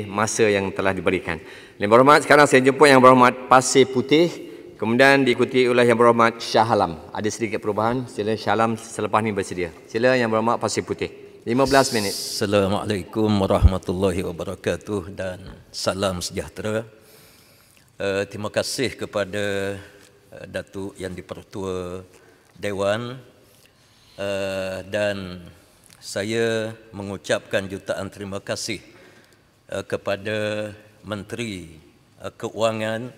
Eh, masa yang telah diberikan. Yang berhormat, sekarang saya jumpa yang berhormat Pasir Putih. Kemudian diikuti oleh yang berhormat Shah Alam. Ada sedikit perubahan. Sila Shah Alam selepas ini bersedia. Sila yang berhormat Pasir Putih. 15 minit. Assalamualaikum warahmatullahi wabarakatuh dan salam sejahtera. Uh, terima kasih kepada uh, Datuk Yang Dipertua Dewan uh, dan saya mengucapkan jutaan terima kasih Eh, kepada Menteri eh, Keuangan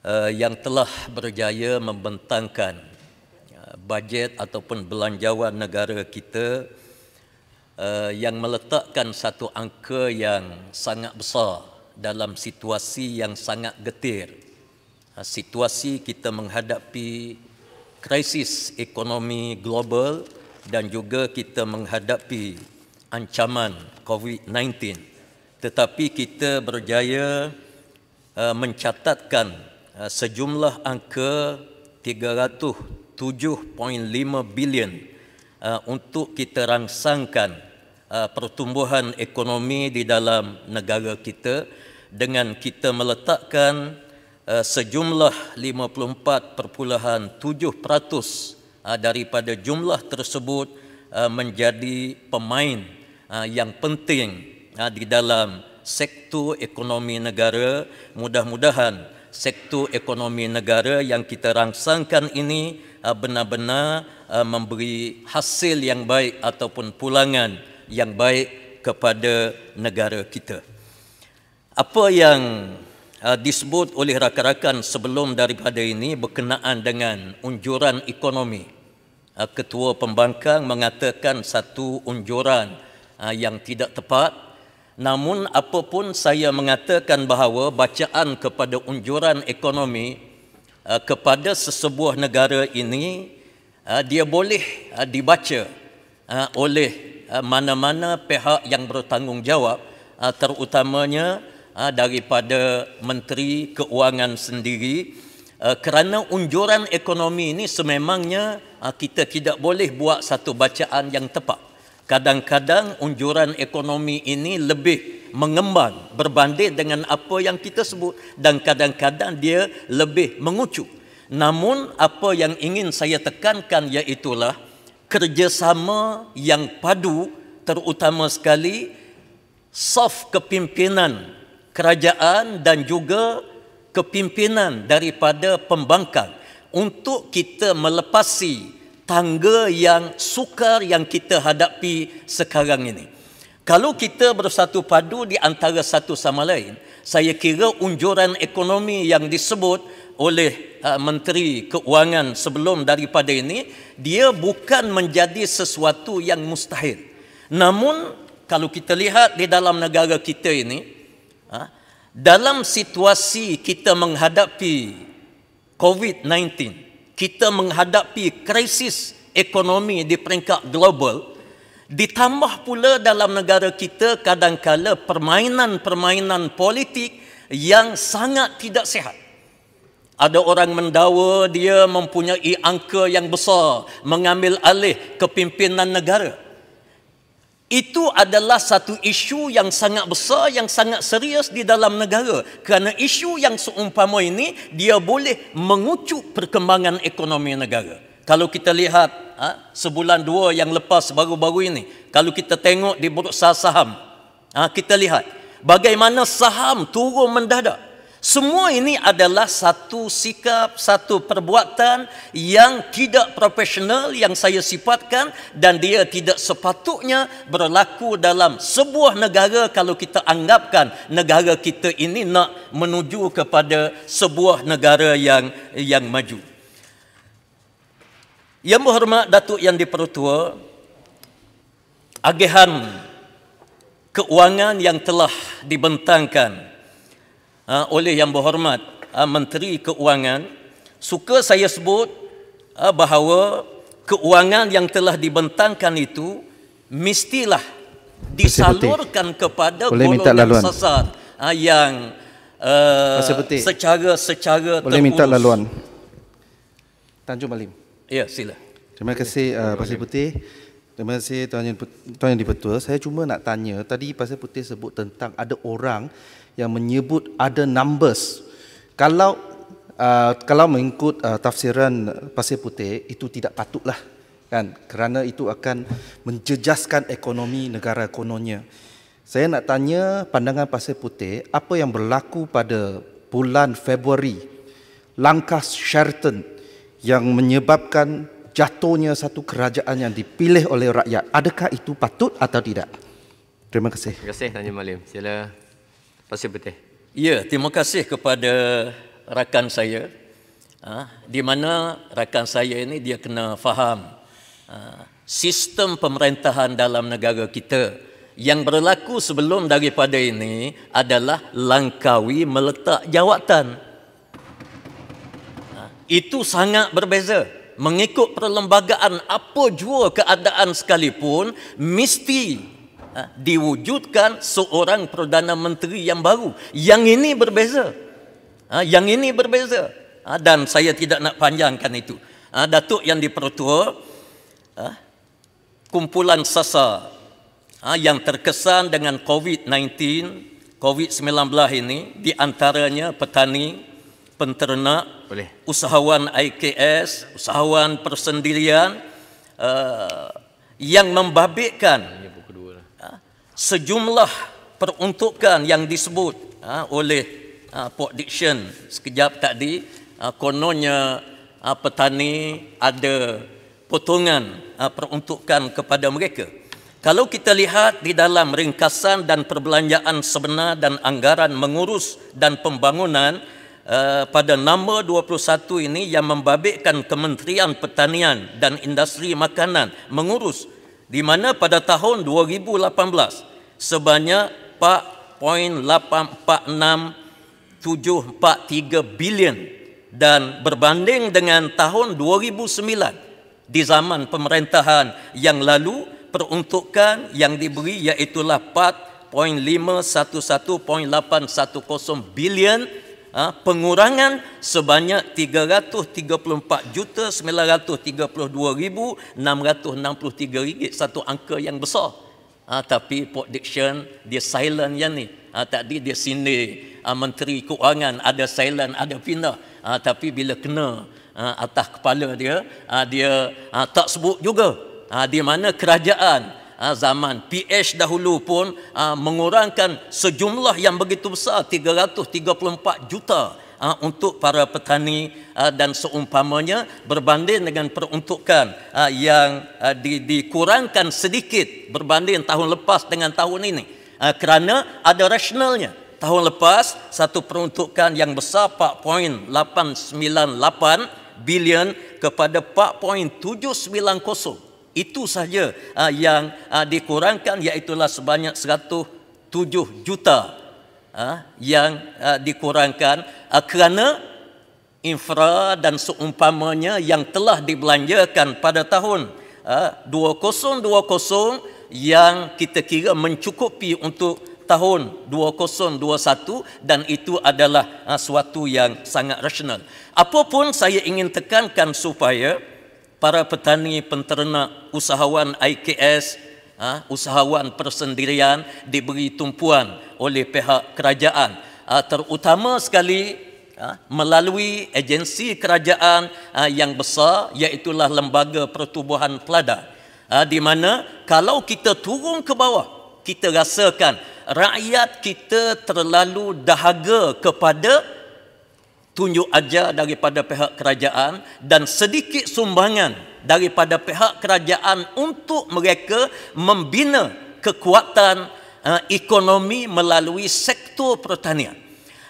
eh, yang telah berjaya membentangkan bajet ataupun belanjawan negara kita yang meletakkan satu angka yang sangat besar dalam situasi yang sangat getir. Situasi kita menghadapi krisis ekonomi global dan juga kita menghadapi ancaman COVID-19 tetapi kita berjaya uh, mencatatkan uh, sejumlah angka 307.5 bilion uh, untuk kita rangsangkan pertumbuhan ekonomi di dalam negara kita dengan kita meletakkan sejumlah 54.7% daripada jumlah tersebut menjadi pemain yang penting ha, di dalam sektor ekonomi negara mudah-mudahan sektor ekonomi negara yang kita rangsangkan ini ah, benar-benar ah, memberi hasil yang baik ataupun pulangan yang baik kepada negara kita. Apa yang disebut oleh rakan-rakan sebelum daripada ini berkenaan dengan unjuran ekonomi. Ketua Pembangkang mengatakan satu unjuran yang tidak tepat Namun apapun saya mengatakan bahawa bacaan kepada unjuran ekonomi eh, kepada sesebuah negara ini eh, dia boleh eh, dibaca oleh mana-mana pihak yang bertanggungjawab terutamanya daripada menteri keuangan sendiri kerana unjuran ekonomi ini sememangnya kita tidak boleh buat satu bacaan yang tepat Kadang-kadang unjuran ekonomi ini lebih mengembang berbanding dengan apa yang kita sebut dan kadang-kadang dia lebih mengucuk. Namun apa yang ingin saya tekankan iaitulah kerjasama yang padu terutama sekali soft kepimpinan kerajaan dan juga kepimpinan daripada pembangkang untuk kita melepasi tangga yang sukar yang kita hadapi sekarang ini. Kalau kita bersatu padu di antara satu sama lain, saya kira unjuran ekonomi yang disebut oleh uh, menteri keuangan sebelum daripada ini dia bukan menjadi sesuatu yang mustahil. Namun kalau kita lihat di dalam negara kita ini, uh, dalam situasi kita menghadapi COVID-19 kita menghadapi krisis ekonomi di peringkat global ditambah pula dalam negara kita kadangkala permainan-permainan politik yang sangat tidak sihat ada orang mendawa dia mempunyai angka yang besar mengambil alih kepimpinan negara itu adalah satu isu yang sangat besar yang sangat serius di dalam negara kerana isu yang seumpama ini dia boleh mengucuk perkembangan ekonomi negara kalau kita lihat ha, sebulan dua yang lepas baru-baru ini kalau kita tengok di bursa saham ha, kita lihat bagaimana saham turun mendadak semua ini adalah satu sikap, satu perbuatan yang tidak profesional yang saya sifatkan dan dia tidak sepatutnya berlaku dalam sebuah negara kalau kita anggapkan negara kita ini nak menuju kepada sebuah negara yang yang maju. Yang berhormat Datuk Yang Dipertua, agihan keuangan yang telah dibentangkan Ha, oleh yang berhormat ha, Menteri Keuangan suka saya sebut ha, bahawa keuangan yang telah dibentangkan itu mestilah disalurkan kepada golongan minta sasar yang uh, secara secara Boleh minta laluan. Tanjung Malim. Ya, sila. Terima kasih uh, eh, Pasir Putih. Terima kasih Tuan Yang, Tuan Yang Dipertua. Saya cuma nak tanya, tadi Pasir Putih sebut tentang ada orang yang menyebut ada numbers. Kalau uh, kalau mengikut uh, tafsiran Pasir Putih, itu tidak patutlah. Kan? Kerana itu akan menjejaskan ekonomi negara kononnya. Saya nak tanya pandangan Pasir Putih, apa yang berlaku pada bulan Februari, langkah Sheraton yang menyebabkan jatuhnya satu kerajaan yang dipilih oleh rakyat. Adakah itu patut atau tidak? Terima kasih. Terima kasih tanya Malim. Sila pasir putih. Ya, terima kasih kepada rakan saya. Ah, di mana rakan saya ini dia kena faham ah, sistem pemerintahan dalam negara kita yang berlaku sebelum daripada ini adalah langkawi meletak jawatan. Ah, itu sangat Berbeza mengikut perlembagaan apa jua keadaan sekalipun mesti ha, diwujudkan seorang perdana menteri yang baru yang ini berbeza ha, yang ini berbeza ha, dan saya tidak nak panjangkan itu datuk yang dipertua kumpulan sasa yang terkesan dengan covid-19 covid-19 ini di antaranya petani penternak, Boleh. usahawan IKS, usahawan persendirian uh, yang membabitkan uh, sejumlah peruntukan yang disebut uh, oleh uh, ha, Pak Diction sekejap tadi uh, kononnya uh, petani ada potongan uh, peruntukan kepada mereka. Kalau kita lihat di dalam ringkasan dan perbelanjaan sebenar dan anggaran mengurus dan pembangunan Eh, pada nombor 21 ini yang membabitkan Kementerian Pertanian dan Industri Makanan mengurus di mana pada tahun 2018 sebanyak 4.846743 bilion dan berbanding dengan tahun 2009 di zaman pemerintahan yang lalu peruntukan yang diberi iaitu 4.511.810 bilion Ha? pengurangan sebanyak juta 334,932,663 ringgit satu angka yang besar ha, tapi Port dia silent yang ni ha, tadi dia sini ha, Menteri Kewangan ada silent ada pindah ha, tapi bila kena ha, atas kepala dia ha, dia ha, tak sebut juga ha, di mana kerajaan Ah, zaman PH dahulu pun ah, mengurangkan sejumlah yang begitu besar 334 juta ah, untuk para petani dan seumpamanya berbanding dengan peruntukan yang dikurangkan sedikit berbanding tahun lepas dengan tahun ini kerana ada rasionalnya tahun lepas satu peruntukan yang besar 4.898 bilion kepada 4.790 itu sahaja uh, yang uh, dikurangkan iaitulah sebanyak 107 juta uh, yang uh, dikurangkan uh, kerana infra dan seumpamanya yang telah dibelanjakan pada tahun uh, 2020 yang kita kira mencukupi untuk tahun 2021 dan itu adalah uh, suatu yang sangat rasional. Apapun saya ingin tekankan supaya para petani penternak usahawan IKS ha, usahawan persendirian diberi tumpuan oleh pihak kerajaan ha, terutama sekali ha, melalui agensi kerajaan yang besar iaitu lembaga pertubuhan Pelada, di mana kalau kita turun ke bawah kita rasakan rakyat kita terlalu dahaga kepada tunjuk aja daripada pihak kerajaan dan sedikit sumbangan daripada pihak kerajaan untuk mereka membina kekuatan uh, ekonomi melalui sektor pertanian.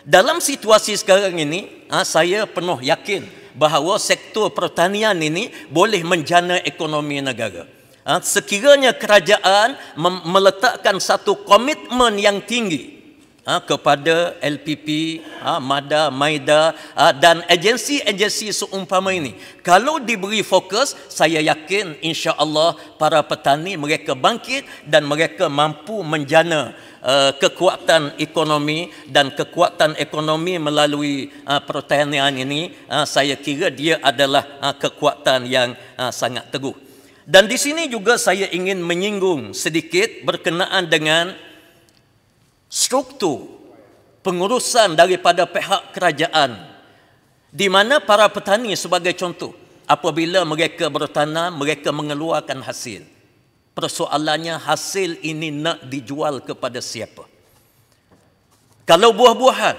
Dalam situasi sekarang ini, uh, saya penuh yakin bahawa sektor pertanian ini boleh menjana ekonomi negara. Uh, sekiranya kerajaan meletakkan satu komitmen yang tinggi ha, kepada LPP, ha, MADA, MAIDA ha, dan agensi-agensi seumpama ini. Kalau diberi fokus, saya yakin insya Allah para petani mereka bangkit dan mereka mampu menjana Uh, kekuatan ekonomi dan kekuatan ekonomi melalui uh, pertanian ini uh, saya kira dia adalah uh, kekuatan yang uh, sangat teguh. Dan di sini juga saya ingin menyinggung sedikit berkenaan dengan struktur pengurusan daripada pihak kerajaan di mana para petani sebagai contoh apabila mereka bertanam mereka mengeluarkan hasil persoalannya hasil ini nak dijual kepada siapa kalau buah-buahan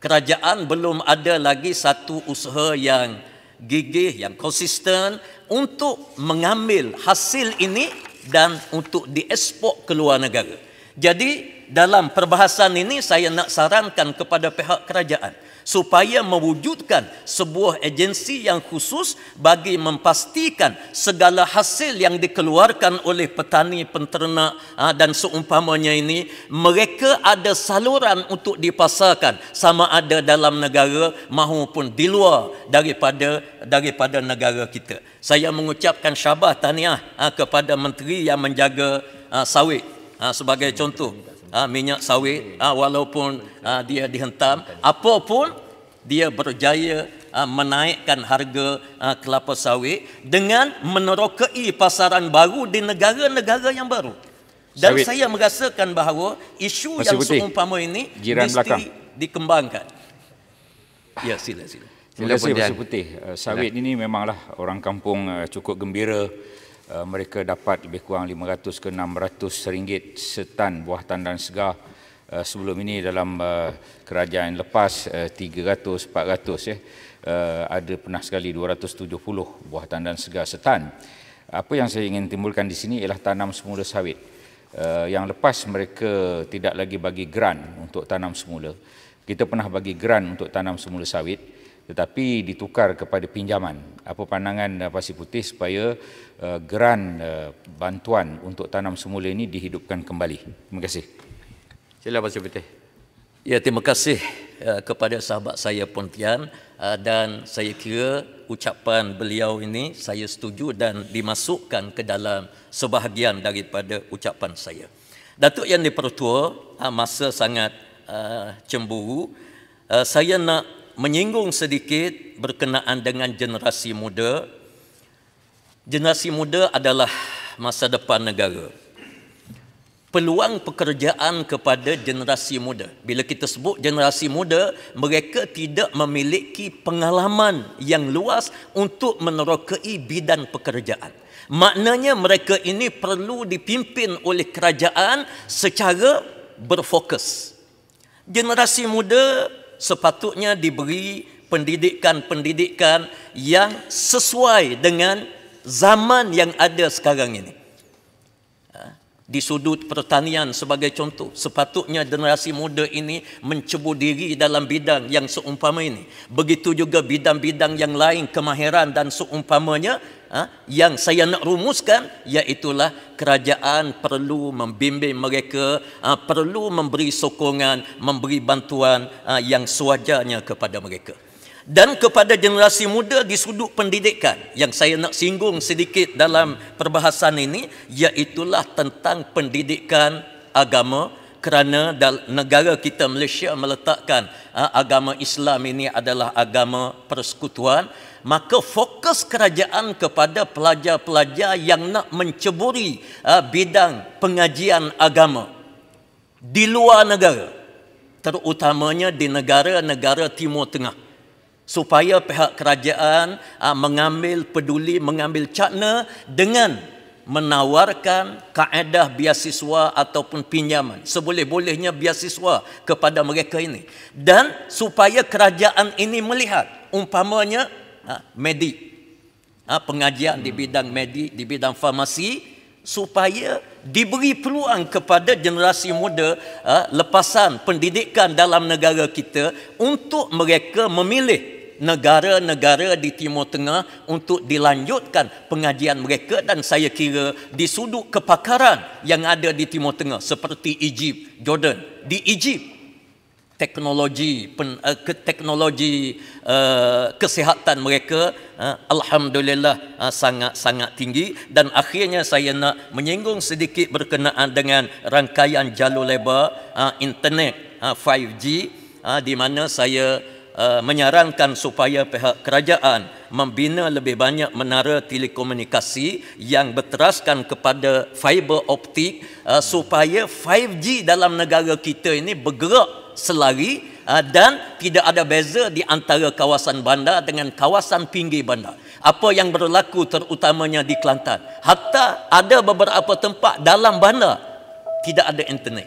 kerajaan belum ada lagi satu usaha yang gigih yang konsisten untuk mengambil hasil ini dan untuk diekspor ke luar negara jadi dalam perbahasan ini saya nak sarankan kepada pihak kerajaan supaya mewujudkan sebuah agensi yang khusus bagi memastikan segala hasil yang dikeluarkan oleh petani, penternak ha, dan seumpamanya ini mereka ada saluran untuk dipasarkan sama ada dalam negara maupun di luar daripada daripada negara kita. Saya mengucapkan syabas tahniah ha, kepada menteri yang menjaga ha, sawit uh, sebagai contoh uh, minyak sawit uh, walaupun uh, dia dihentam apapun dia berjaya uh, menaikkan harga uh, kelapa sawit dengan menerokai pasaran baru di negara-negara yang baru dan sawit. saya merasakan bahawa isu Masih yang putih. seumpama ini Jiran mesti belakang. dikembangkan ya sila sila Terima kasih Masih Putih. Uh, sawit ini memanglah orang kampung uh, cukup gembira Uh, mereka dapat lebih kurang 500 ke 600 ringgit setan buah tandan segar. Uh, sebelum ini dalam uh, kerajaan lepas 300 400 ya. ada pernah sekali 270 buah tandan segar setan. Apa yang saya ingin timbulkan di sini ialah tanam semula sawit. yang lepas mereka tidak lagi bagi grant untuk tanam semula. Kita pernah bagi grant untuk tanam semula sawit tetapi ditukar kepada pinjaman. Apa pandangan eh, Pasir Putih supaya uh, geran uh, bantuan untuk tanam semula ini dihidupkan kembali? Terima kasih. Sila Pasir Putih. Ya, terima kasih uh, kepada sahabat saya Pontian uh, dan saya kira ucapan beliau ini saya setuju dan dimasukkan ke dalam sebahagian daripada ucapan saya. Datuk Yang di uh, masa sangat uh, cemburu, uh, saya nak menyinggung sedikit berkenaan dengan generasi muda. Generasi muda adalah masa depan negara. Peluang pekerjaan kepada generasi muda. Bila kita sebut generasi muda, mereka tidak memiliki pengalaman yang luas untuk menerokai bidang pekerjaan. Maknanya mereka ini perlu dipimpin oleh kerajaan secara berfokus. Generasi muda sepatutnya diberi pendidikan-pendidikan yang sesuai dengan zaman yang ada sekarang ini di sudut pertanian sebagai contoh sepatutnya generasi muda ini mencebur diri dalam bidang yang seumpama ini begitu juga bidang-bidang yang lain kemahiran dan seumpamanya ah, yang saya nak rumuskan ialah kerajaan perlu membimbing mereka ah, perlu memberi sokongan memberi bantuan ah, yang sewajarnya kepada mereka dan kepada generasi muda di sudut pendidikan yang saya nak singgung sedikit dalam perbahasan ini iaitulah tentang pendidikan agama kerana negara kita Malaysia meletakkan ha, agama Islam ini adalah agama persekutuan maka fokus kerajaan kepada pelajar-pelajar yang nak menceburi ha, bidang pengajian agama di luar negara terutamanya di negara-negara timur tengah supaya pihak kerajaan ah, mengambil peduli mengambil cakna dengan menawarkan kaedah biasiswa ataupun pinjaman seboleh-bolehnya biasiswa kepada mereka ini dan supaya kerajaan ini melihat umpamanya ah, medik ah, pengajian hmm. di bidang medik di bidang farmasi supaya diberi peluang kepada generasi muda lepasan pendidikan dalam negara kita untuk mereka memilih negara-negara di Timur Tengah untuk dilanjutkan pengajian mereka dan saya kira di sudut kepakaran yang ada di Timur Tengah seperti Egypt, Jordan. Di Egypt, teknologi pen, uh, teknologi uh, kesihatan mereka uh, alhamdulillah sangat-sangat uh, tinggi dan akhirnya saya nak menyinggung sedikit berkenaan dengan rangkaian jalur lebar uh, internet uh, 5G uh, di mana saya Eh, menyarankan supaya pihak kerajaan membina lebih banyak menara telekomunikasi yang berteraskan kepada fiber optik eh, supaya 5G dalam negara kita ini bergerak selari eh, dan tidak ada beza di antara kawasan bandar dengan kawasan pinggir bandar. Apa yang berlaku terutamanya di Kelantan. Hatta ada beberapa tempat dalam bandar tidak ada internet.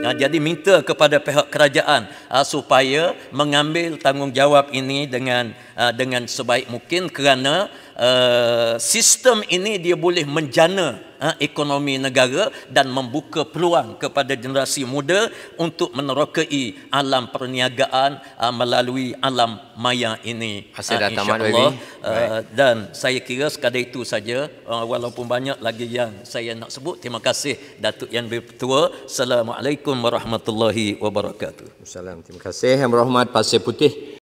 Ya, jadi minta kepada pihak kerajaan uh, supaya mengambil tanggungjawab ini dengan uh, dengan sebaik mungkin kerana Eh, sistem ini dia boleh menjana uh, ekonomi negara dan membuka peluang kepada generasi muda untuk menerokai alam perniagaan uh, melalui alam maya ini hasil uh, datang uh, dan saya kira sekadar itu saja uh, walaupun banyak lagi yang saya nak sebut terima kasih Datuk Yang Bertua Assalamualaikum warahmatullahi wabarakatuh Assalamualaikum terima kasih yang berhormat pasir putih